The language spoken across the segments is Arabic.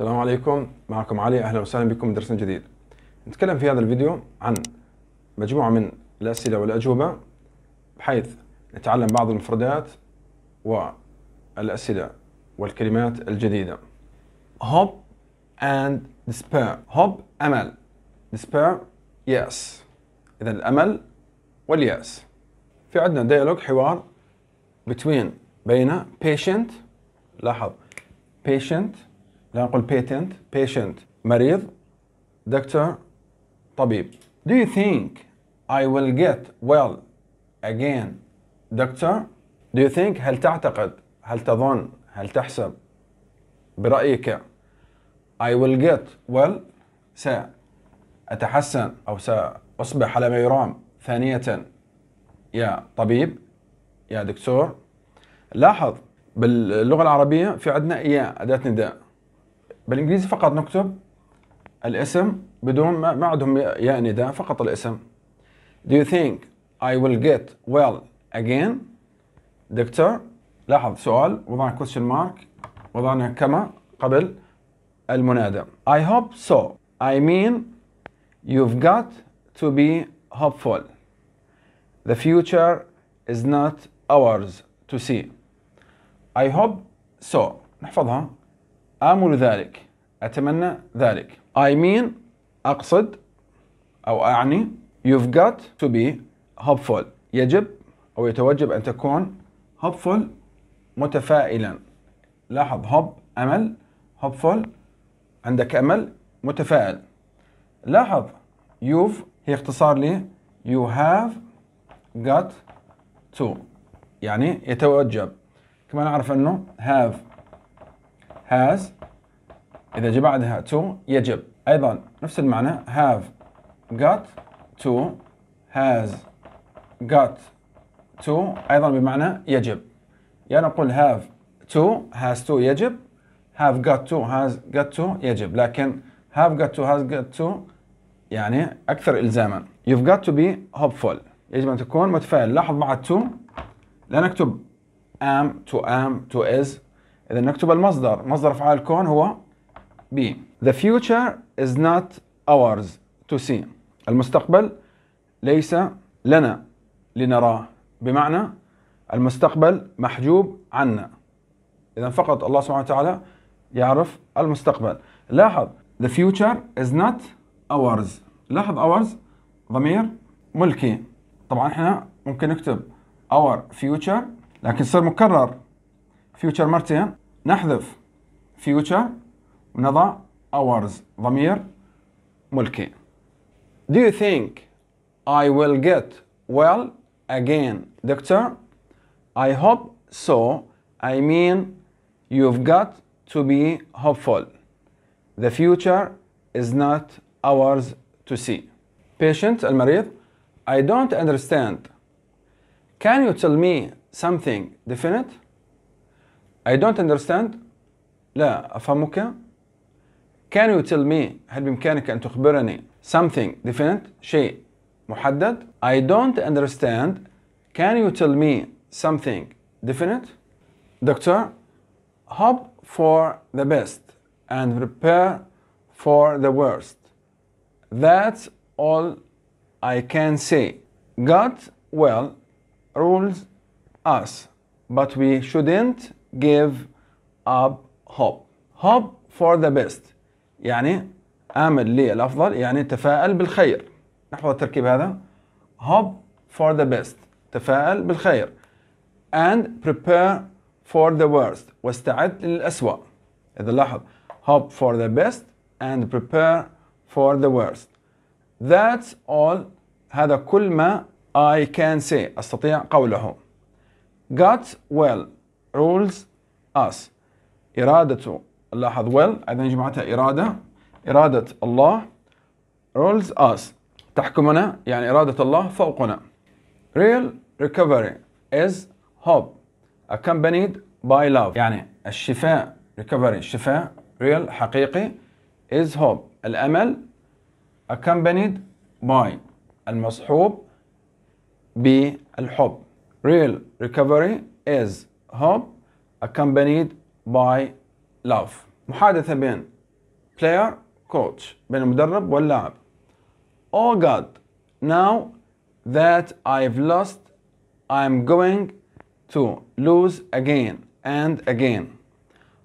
السلام عليكم معكم علي اهلا وسهلا بكم بدرس جديد نتكلم في هذا الفيديو عن مجموعة من الأسئلة والأجوبة بحيث نتعلم بعض المفردات والأسئلة والكلمات الجديدة hope and despair هوب أمل despair يس إذا الأمل واليأس في عندنا ديالوج حوار between بين patient لاحظ patient نقول بيتنت patient مريض دكتور طبيب Do you think I will get well again دكتور Do you think هل تعتقد هل تظن هل تحسب برأيك I will get well سأتحسن أو سأصبح على ما يرام ثانية يا طبيب يا دكتور لاحظ باللغة العربية في عندنا يا أداة نداء بالانجليزي فقط نكتب الاسم بدون ما, ما عندهم ياء نداء فقط الاسم Do you think I will get well again دكتور لاحظ سؤال وضعنا question mark وضعنا كما قبل المنادى I hope so I mean you've got to be hopeful The future is not ours to see I hope so نحفظها آمل ذلك أتمنى ذلك I mean أقصد أو أعني You've got to be hopeful يجب أو يتوجب أن تكون hopeful متفائلا لاحظ hope أمل hopeful عندك أمل متفائل لاحظ you've هي اختصار لي you have got to يعني يتوجب كما نعرف أنه have has إذا جاء بعدها to يجب أيضا نفس المعنى have got to has got to أيضا بمعنى يجب يا يعني نقول have to has to يجب have got to has got to يجب لكن have got to has got to يعني أكثر إلزاما you've got to be hopeful يجب أن تكون متفائل لاحظ مع to لا نكتب am to am to is إذا نكتب المصدر مصدر أفعال الكون هو بي. The future is not ours to see المستقبل ليس لنا لنراه بمعنى المستقبل محجوب عنا إذا فقط الله سبحانه وتعالى يعرف المستقبل لاحظ The future is not ours لاحظ ours ضمير ملكي طبعا احنا ممكن نكتب our future لكن صار مكرر فيوتشر مرتين نحذف فيوتشر ونضع ours ضمير ملكي Do you think I will get well again doctor? I hope so I mean you've got to be hopeful The future is not ours to see Patient المريض I don't understand Can you tell me something definite? I don't understand لا أفهمك Can you tell me هل بإمكانك أن تخبرني something definite شيء محدد I don't understand Can you tell me something definite Doctor Hope for the best and prepare for the worst That's all I can say God well rules us but we shouldn't give up hope hope for the best يعني امل الأفضل يعني تفائل بالخير نحو التركيب هذا hope for the best تفائل بالخير and prepare for the worst واستعد للأسوأ إذا لاحظ hope for the best and prepare for the worst that's all هذا كل ما I can say أستطيع قوله got well rules us إرادة لاحظ well أيضا جمعتها إرادة إرادة الله rules us تحكمنا يعني إرادة الله فوقنا real recovery is hope accompanied by love يعني الشفاء recovery الشفاء real حقيقي is hope الأمل accompanied by المصحوب بالحب real recovery is hope accompanied by love محادثة بين player coach بين المدرب واللاعب Oh God now that I've lost I'm going to lose again and again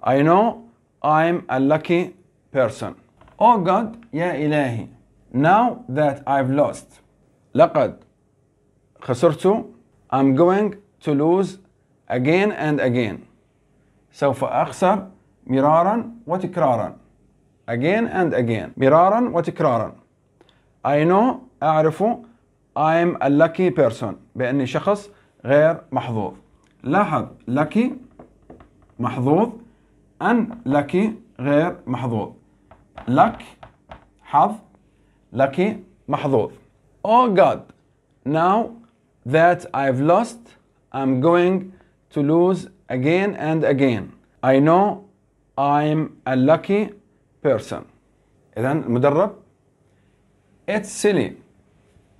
I know I'm a lucky person Oh God يا إلهي now that I've lost لقد خسرت I'm going to lose again and again سوف أخسر مرارا وتكرارا again and again مرارا وتكرارا I know أعرف I'm a lucky person بأني شخص غير محظوظ لاحظ lucky محظوظ unlucky غير محظوظ luck حظ lucky محظوظ Oh God now that I've lost I'm going to lose again and again I know I'm a lucky person إذا المدرب It's silly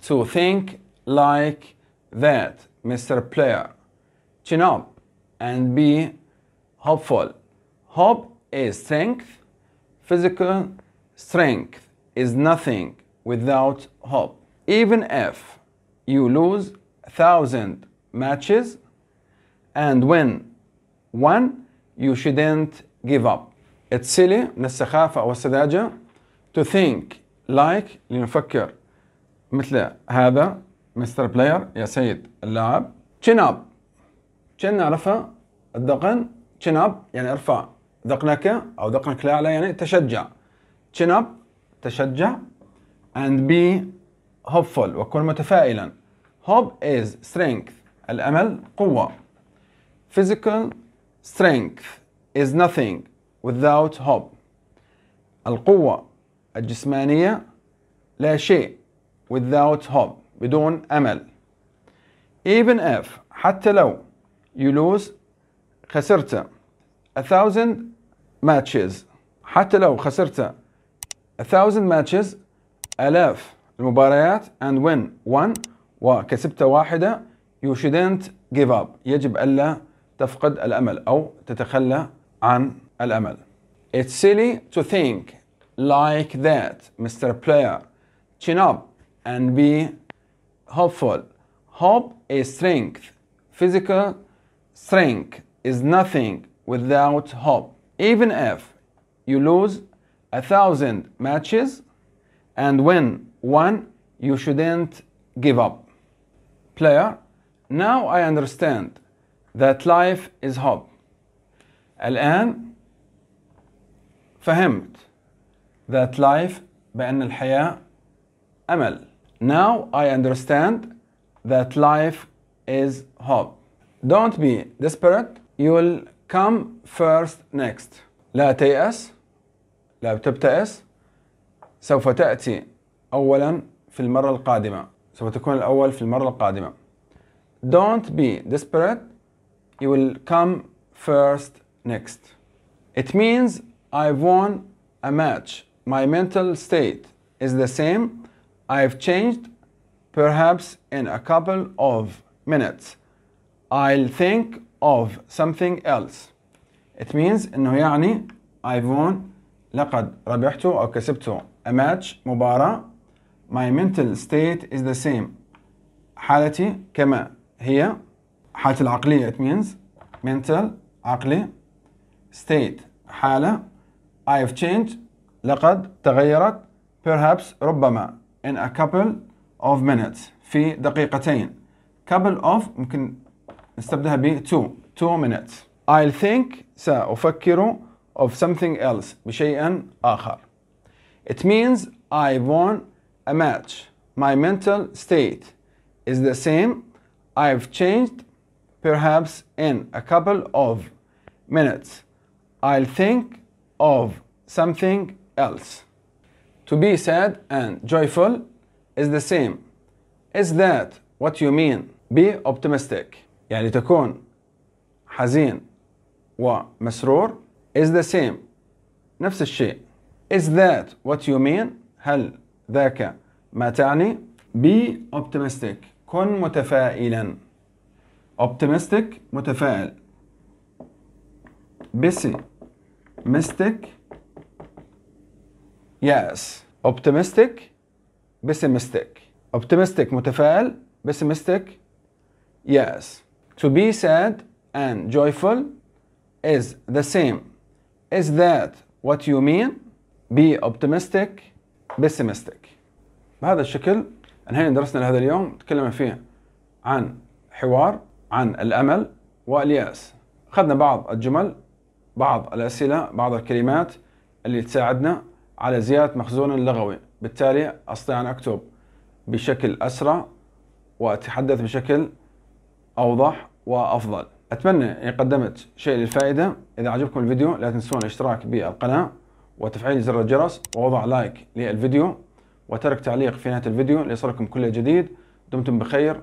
to think like that Mr. Player Chin up and be hopeful Hope is strength Physical strength is nothing without hope Even if you lose thousand matches and when one you shouldn't give up it's silly من السخافة أو السذاجة to think like لنفكر مثل هذا مستر بلاير يا سيد اللاعب chin up chin نعرفها الذقن chin up يعني ارفع ذقنك أو ذقنك لأعلى يعني تشجع chin up تشجع and be hopeful وكن متفائلا hope is strength الأمل قوة physical strength is nothing without hope القوة الجسمانية لا شيء without hope بدون أمل even if حتى لو you lose خسرت a thousand matches حتى لو خسرت a thousand matches آلاف المباريات and win one وكسبت واحدة you shouldn't give up يجب ألا تفقد الأمل أو تتخلى عن الأمل It's silly to think like that, Mr. Player. Chin up and be hopeful. Hope is strength. Physical strength is nothing without hope. Even if you lose a thousand matches and win one, you shouldn't give up. Player, now I understand that life is hub الآن فهمت that life بأن الحياة أمل now I understand that life is hope don't be desperate you will come first next لا تيأس لا تبتئس. سوف تأتي أولا في المرة القادمة سوف تكون الأول في المرة القادمة don't be desperate you will come first next. It means I've won a match. My mental state is the same. I've changed perhaps in a couple of minutes. I'll think of something else. It means انه يعني I've won لقد ربحت أو كسبت a match مباراة my mental state is the same حالتي كما هي حالة العقلية it means mental عقلي state حالة I have changed لقد تغيرت perhaps ربما in a couple of minutes في دقيقتين couple of ممكن نستبدلها ب two two minutes I'll think سأفكر of something else بشيء آخر It means I won a match My mental state is the same I've changed Perhaps in a couple of minutes, I'll think of something else. To be sad and joyful is the same. Is that what you mean? Be optimistic. يعني تكون حزين ومسرور is the same. نفس الشيء. Is that what you mean? هل ذاك ما تعني؟ Be optimistic. كن متفائلا. optimistic متفائل pessimistic yes optimistic pessimistic optimistic متفائل pessimistic yes to be sad and joyful is the same is that what you mean be optimistic pessimistic بهذا الشكل انهينا درسنا لهذا اليوم تكلمنا فيه عن حوار عن الأمل والياس أخذنا بعض الجمل بعض الأسئلة بعض الكلمات اللي تساعدنا على زيادة مخزون اللغوي بالتالي أستطيع أن أكتب بشكل أسرع وأتحدث بشكل أوضح وأفضل أتمنى إن قدمت شيء للفائدة إذا عجبكم الفيديو لا تنسون الاشتراك بالقناة وتفعيل زر الجرس ووضع لايك للفيديو وترك تعليق في نهاية الفيديو ليصلكم كل جديد دمتم بخير